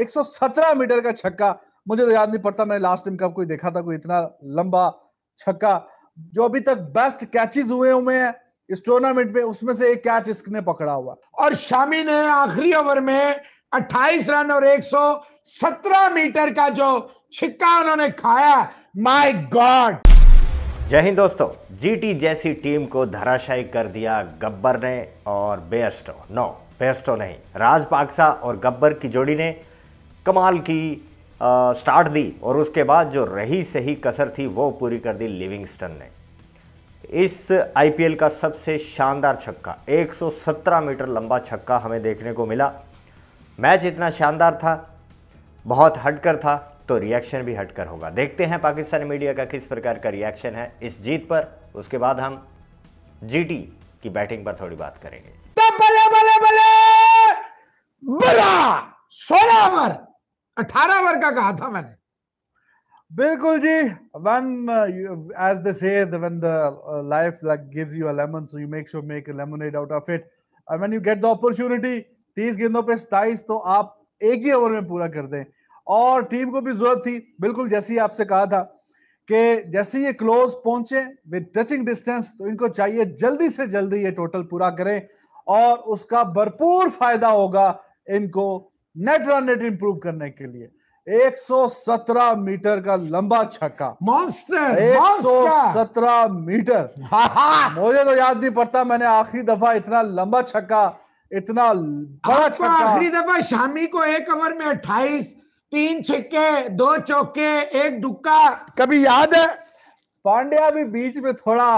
117 metre का छक्का मुझे तो याद नहीं पड़ता मैंने लास्ट टाइम कब कोई देखा था कोई इतना लंबा छक्का जो अभी तक बेस्ट कैचेस हुए हुए हैं इस टूर्नामेंट में उसमें से एक कैच इसने पकड़ा हुआ और शामी ने आखिरी ओवर में 28 रन और 117 मीटर का जो छक्का उन्होंने खाया माय गॉड जय हिंद दोस्तों जीटी जैसी टीम को धराशायी कर दिया गब्बर ने और बेस्टो नो बेस्टो नहीं राज पाक्सा और गब्बर की जोड़ी ने कमाल की आ, स्टार्ट दी और उसके बाद जो रही सही कसर थी वो पूरी कर दी लिविंगस्टन ने इस आईपीएल का सबसे शानदार छक्का 117 मीटर लंबा छक्का हमें देखने को मिला मैच इतना शानदार था बहुत हटकर था तो रिएक्शन भी हटकर होगा देखते हैं पाकिस्तानी मीडिया का किस प्रकार का रिएक्शन है इस जीत पर उसके बाद हम जीटी की बैटिंग पर थोड़ी बात करेंगे बला, सोलह ओवर अठारह ओवर का कहा था मैंने बिल्कुल जी one as they say when the life like gives you a lemon so you make sure make a lemonade out of it and when you get the opportunity 30 गेंदों पे 27 तो आप एक ही ओवर में पूरा कर दें और टीम को भी जरूरत थी बिल्कुल जैसे ही आपसे कहा था कि जैसे ये क्लोज पहुंचे विद टचिंग डिस्टेंस तो इनको चाहिए जल्दी से जल्दी ये टोटल पूरा करें और उसका भरपूर फायदा होगा इनको नेट रन रेट इंप्रूव करने के लिए 117 मीटर का लंबा छक्का मॉन्स्टर 117 मीटर मुझे तो याद नहीं पड़ता मैंने आखिरी दफा इतना लंबा छक्का इतना बड़ा छक्का आखिरी दफा शामी को एक ओवर में 28 तीन छक्के दो चौके एक दुक्का कभी याद है पांड्या भी बीच में थोड़ा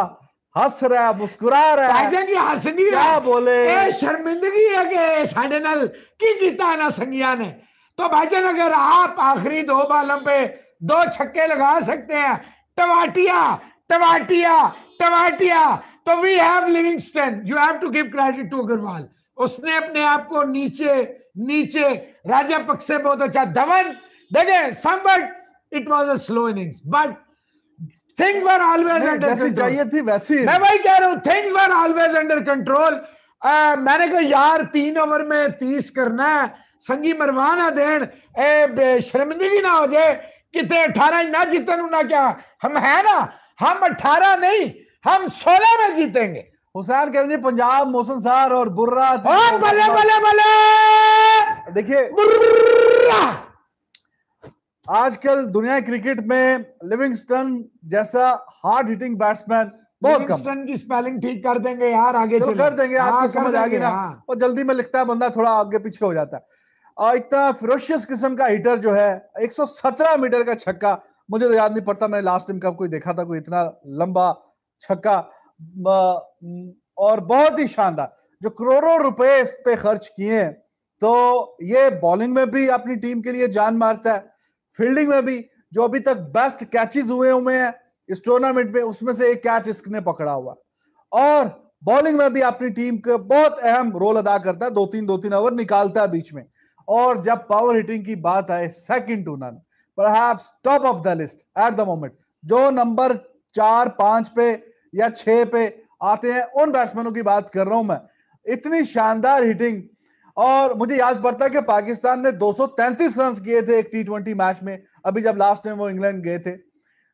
ਹੱਸ रहा ਮੁਸਕਰਾ ਰਿਹਾ ਭਾਈ ਜੀ ਹੱਸਣੀ ਰਿਹਾ बोले ए शर्मिंदगी है के साडे नाल की कीता ना संगिया ने तो भाई जान अगर आप आखिरी दो बालम पे दो छक्के लगा सकते हैं टवाटिया टवाटिया टवाटिया तो we have Livingstone you have to give credit to Agarwal उसने अपने आप को नीचे नीचे राजा पक्से बहुत अच्छा धवन देखे somewhat it was a slow innings but things were always under जैसी चाहिए थी वैसी मैं भाई कह रहा हूं things were always under control मैंने कहा यार तीन ओवर में तीस करना है संगी मरवा ना दे शर्मिंदगी ना हो जाए कितने अठारह ना जीते ना क्या हम है ना हम अठारह नहीं हम सोलह में जीतेंगे हुसैन कह रहे थे पंजाब मोहसन सार और बुर्रा बल्ले बल्ले बल्ले देखिए आजकल दुनिया क्रिकेट में लिविंगस्टन जैसा हार्ड हिटिंग बैट्समैन बहुत कम की स्पेलिंग ठीक कर देंगे यार आगे चलो कर देंगे हाँ, आपको समझ आ गई ना हाँ। और जल्दी में लिखता है बंदा थोड़ा आगे पीछे हो जाता है और इतना फिरोशियस किस्म का हिटर जो है 117 मीटर का छक्का मुझे तो याद नहीं पड़ता मैंने लास्ट टाइम कब कोई देखा था कोई इतना लंबा छक्का और बहुत ही शानदार जो करोड़ों रुपए इस पे खर्च किए तो ये बॉलिंग में भी अपनी टीम के लिए जान मारता है फील्डिंग में भी जो अभी तक बेस्ट कैचेस हुए हुए हैं इस टूर्नामेंट में उसमें से एक कैच इसने पकड़ा हुआ और बॉलिंग में भी अपनी टीम का बहुत अहम रोल अदा करता है दो तीन दो तीन ओवर निकालता है बीच में और जब पावर हिटिंग की बात आए second to none top of the list at the moment जो नंबर चार पांच पे या छे पे आते हैं उन बैट्समैनों की बात कर रहा हूं मैं इतनी शानदार हिटिंग और मुझे याद पड़ता है कि पाकिस्तान ने 233 रन किए थे एक टी मैच में अभी जब लास्ट टाइम वो इंग्लैंड गए थे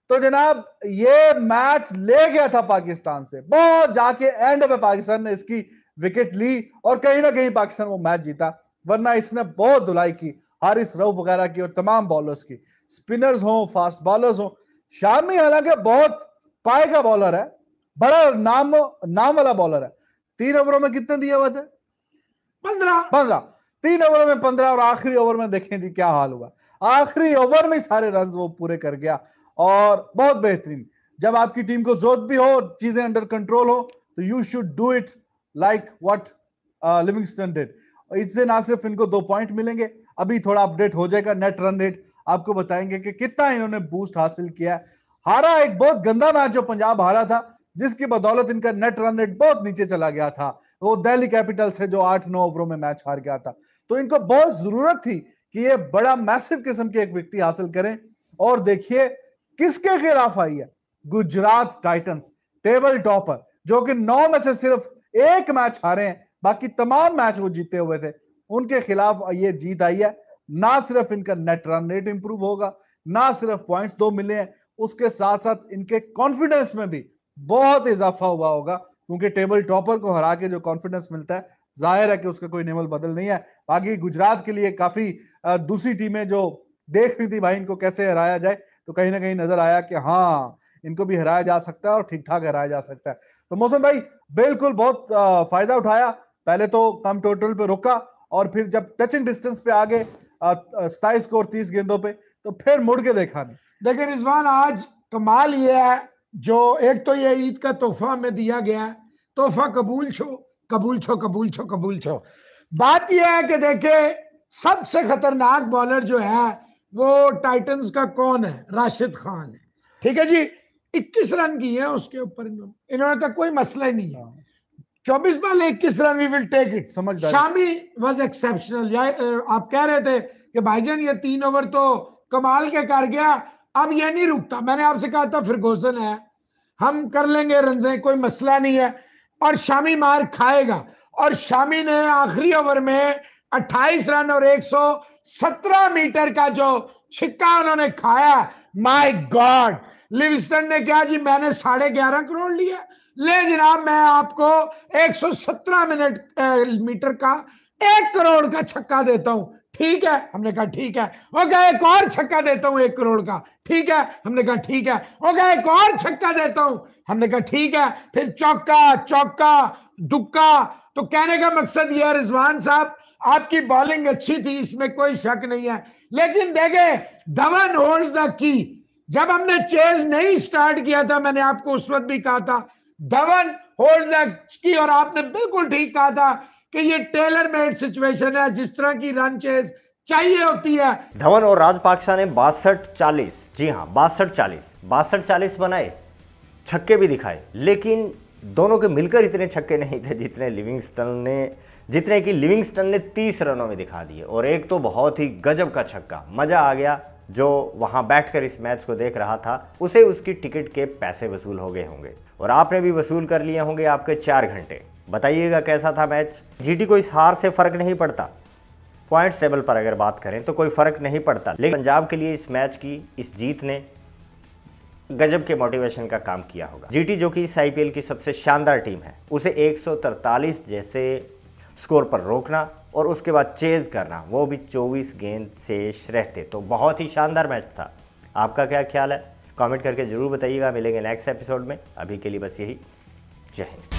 तो जनाब ये मैच ले गया था पाकिस्तान से बहुत जाके एंड में पाकिस्तान ने इसकी विकेट ली और कहीं ना कहीं पाकिस्तान वो मैच जीता वरना इसने बहुत धुलाई की हारिस रऊ वगैरह की और तमाम बॉलर्स की स्पिनर्स हों फास्ट बॉलर्स हों शामी हालांकि बहुत पाए का बॉलर है बड़ा नाम नाम वाला बॉलर है तीन ओवरों में कितने दिए हुए थे पंद्रह पंद्रह तीन ओवर में पंद्रह और आखिरी ओवर में देखें जी क्या हाल हुआ आखिरी ओवर में सारे रन वो पूरे कर गया और बहुत बेहतरीन जब आपकी टीम को जोत भी हो चीजें अंडर कंट्रोल हो तो you should do it like what Livingstone did इससे ना सिर्फ इनको दो पॉइंट मिलेंगे अभी थोड़ा अपडेट हो जाएगा नेट रन रेट आपको बताएंगे कि कितना इन्होंने बूस्ट हासिल किया हारा एक बहुत गंदा मैच जो पंजाब हारा था जिसकी बदौलत इनका नेट रन रेट बहुत नीचे चला गया था वो दिल्ली कैपिटल्स है जो आठ नौ ओवरों में मैच हार गया था तो इनको बहुत जरूरत थी कि ये बड़ा मैसिव किस्म की एक विक्टी हासिल करें और देखिए किसके खिलाफ आई है गुजरात टाइटंस टेबल टॉपर जो कि नौ में से सिर्फ एक मैच हारे हैं बाकी तमाम मैच वो जीते हुए थे उनके खिलाफ ये जीत आई है ना सिर्फ इनका नेट रन रेट इंप्रूव होगा ना सिर्फ पॉइंट्स दो मिले हैं उसके साथ साथ इनके कॉन्फिडेंस में भी बहुत इजाफा हुआ होगा क्योंकि टेबल टॉपर को हरा के जो कॉन्फिडेंस मिलता है जाहिर है कि उसका कोई नेमल बदल नहीं है बाकी गुजरात के लिए काफी दूसरी टीमें जो देख रही थी भाई इनको कैसे हराया जाए तो कहीं ना कहीं नजर आया कि हाँ इनको भी हराया जा सकता है और ठीक ठाक हराया जा सकता है तो मौसम भाई बिल्कुल बहुत फायदा उठाया पहले तो कम टोटल पे रुका और फिर जब टचिंग डिस्टेंस पे आगे सताइस स्कोर तीस गेंदों पे तो फिर मुड़ के देखा नहीं देखिए रिजवान आज कमाल ये है जो एक तो ये ईद का तोहफा में दिया गया तोहफा कबूल छो कबूल छो कबूल छो कबूल छो बात यह है कि देखे सबसे खतरनाक बॉलर जो है वो टाइटंस का कौन है राशिद खान है ठीक है जी 21 रन की है उसके ऊपर इन्होंने का तो कोई मसला ही नहीं है हाँ। चौबीस बॉल इक्कीस run we will take it समझ शामी वॉज एक्सेप्शनल आप कह रहे थे कि भाईजान ये तीन ओवर तो कमाल के कर गया अब ये नहीं रुकता मैंने आपसे कहा था फर्गोसन है हम कर लेंगे रनजे कोई मसला नहीं है और शामी मार खाएगा और शामी ने आखिरी ओवर में 28 रन और 117 मीटर का जो छिक्का उन्होंने खाया माय गॉड लिविस्टन ने कहा जी मैंने साढ़े ग्यारह करोड़ लिया ले जनाब मैं आपको 117 मिनट मीटर का एक करोड़ का छक्का देता हूं ठीक है हमने कहा ठीक है वो कहा एक और छक्का देता हूं एक करोड़ का ठीक है हमने कहा ठीक है वो कहा एक और छक्का देता हूं हमने कहा ठीक है फिर चौका चौका दुक्का तो कहने का मकसद यह रिजवान साहब आपकी बॉलिंग अच्छी थी इसमें कोई शक नहीं है लेकिन देखे धवन होल्ड द की जब हमने चेज नहीं स्टार्ट किया था मैंने आपको उस वक्त भी कहा था धवन होल्ड द की और आपने बिल्कुल ठीक कहा था कि ये टेलर मेड सिचुएशन है जिस तरह की रन चेस चाहिए होती है धवन और राजपाक्षा ने बासठ चालीस जी हाँ बासठ चालीस बासठ चालीस बनाए छक्के भी दिखाए लेकिन दोनों के मिलकर इतने छक्के नहीं थे जितने लिविंगस्टन ने जितने कि लिविंगस्टन ने तीस रनों में दिखा दिए और एक तो बहुत ही गजब का छक्का मज़ा आ गया जो वहां बैठकर इस मैच को देख रहा था उसे उसकी टिकट के पैसे वसूल हो गए होंगे और आपने भी वसूल कर लिए होंगे आपके चार घंटे बताइएगा कैसा था मैच जीटी को इस हार से फ़र्क नहीं पड़ता पॉइंट्स टेबल पर अगर बात करें तो कोई फ़र्क नहीं पड़ता लेकिन पंजाब के लिए इस मैच की इस जीत ने गजब के मोटिवेशन का काम किया होगा जीटी जो कि इस आईपीएल की सबसे शानदार टीम है उसे एक जैसे स्कोर पर रोकना और उसके बाद चेज करना वो भी 24 गेंद शेष रहते तो बहुत ही शानदार मैच था आपका क्या ख्याल है कमेंट करके ज़रूर बताइएगा मिलेंगे नेक्स्ट एपिसोड में अभी के लिए बस यही जय हिंद